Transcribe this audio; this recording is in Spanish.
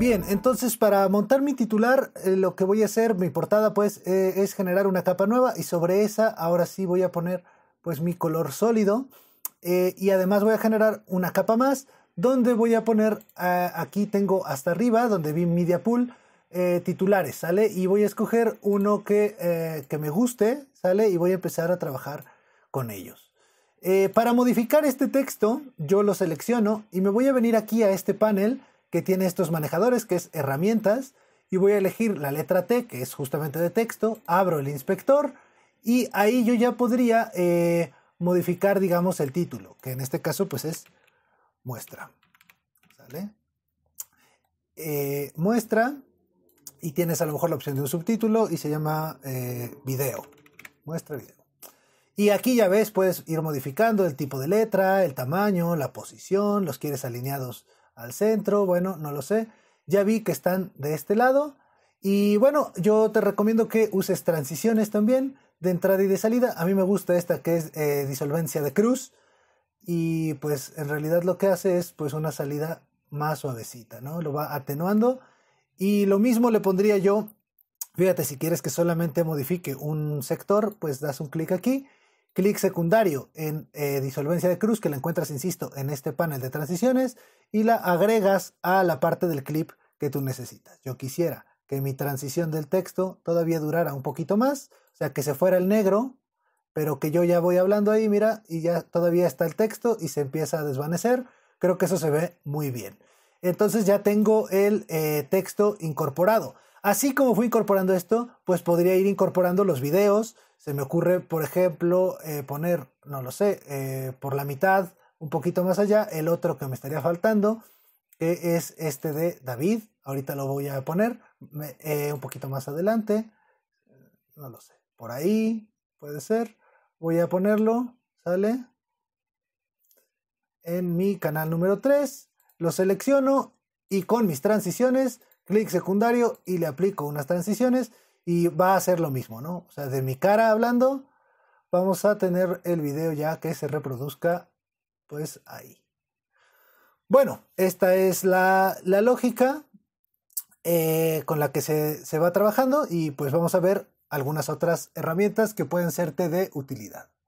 Bien, entonces para montar mi titular, eh, lo que voy a hacer, mi portada, pues, eh, es generar una capa nueva y sobre esa ahora sí voy a poner, pues, mi color sólido eh, y además voy a generar una capa más donde voy a poner, aquí tengo hasta arriba, donde vi Media Pool, titulares, ¿sale? Y voy a escoger uno que, que me guste, ¿sale? Y voy a empezar a trabajar con ellos. para modificar este texto, yo lo selecciono y me voy a venir aquí a este panel que tiene estos manejadores, que es herramientas, y voy a elegir la letra T, que es justamente de texto, abro el inspector y ahí yo ya podría eh, modificar, digamos, el título, que en este caso pues es muestra. Eh, muestra y tienes a lo mejor la opción de un subtítulo y se llama eh, video. Muestra video. Y aquí ya ves, puedes ir modificando el tipo de letra, el tamaño, la posición, los quieres alineados al centro, bueno, no lo sé. Ya vi que están de este lado. Y bueno, yo te recomiendo que uses transiciones también de entrada y de salida. A mí me gusta esta que es eh, disolvencia de cruz. Y pues en realidad lo que hace es pues una salida más suavecita, ¿no? Lo va atenuando. Y lo mismo le pondría yo, fíjate, si quieres que solamente modifique un sector, pues das un clic aquí clic secundario en eh, disolvencia de cruz, que la encuentras, insisto, en este panel de transiciones, y la agregas a la parte del clip que tú necesitas. Yo quisiera que mi transición del texto todavía durara un poquito más, o sea, que se fuera el negro, pero que yo ya voy hablando ahí, mira, y ya todavía está el texto y se empieza a desvanecer. Creo que eso se ve muy bien. Entonces ya tengo el eh, texto incorporado. Así como fui incorporando esto, pues podría ir incorporando los videos. Se me ocurre, por ejemplo, eh, poner, no lo sé, eh, por la mitad, un poquito más allá, el otro que me estaría faltando, que es este de David. Ahorita lo voy a poner eh, un poquito más adelante. No lo sé, por ahí puede ser. Voy a ponerlo, ¿sale? En mi canal número 3, lo selecciono y con mis transiciones clic secundario y le aplico unas transiciones y va a hacer lo mismo, ¿no? O sea, de mi cara hablando, vamos a tener el video ya que se reproduzca pues ahí. Bueno, esta es la, lógica eh, con la que se va trabajando y pues vamos a ver algunas otras herramientas que pueden serte de utilidad.